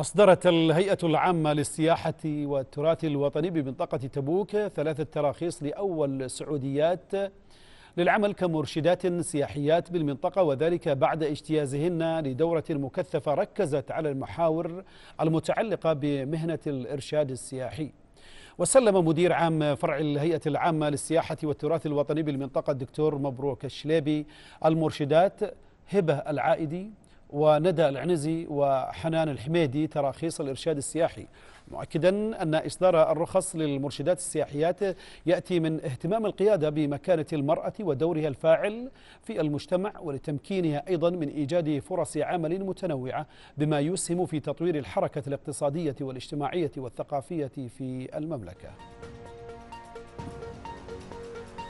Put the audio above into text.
أصدرت الهيئة العامة للسياحة والتراث الوطني بمنطقة تبوك ثلاثة تراخيص لأول سعوديات للعمل كمرشدات سياحيات بالمنطقة وذلك بعد اجتيازهن لدورة مكثفة ركزت على المحاور المتعلقة بمهنة الإرشاد السياحي وسلم مدير عام فرع الهيئة العامة للسياحة والتراث الوطني بالمنطقة الدكتور مبروك الشليبي المرشدات هبة العائدي وندى العنزي وحنان الحميدي تراخيص الإرشاد السياحي مؤكدا أن إصدار الرخص للمرشدات السياحيات يأتي من اهتمام القيادة بمكانة المرأة ودورها الفاعل في المجتمع ولتمكينها أيضا من إيجاد فرص عمل متنوعة بما يسهم في تطوير الحركة الاقتصادية والاجتماعية والثقافية في المملكة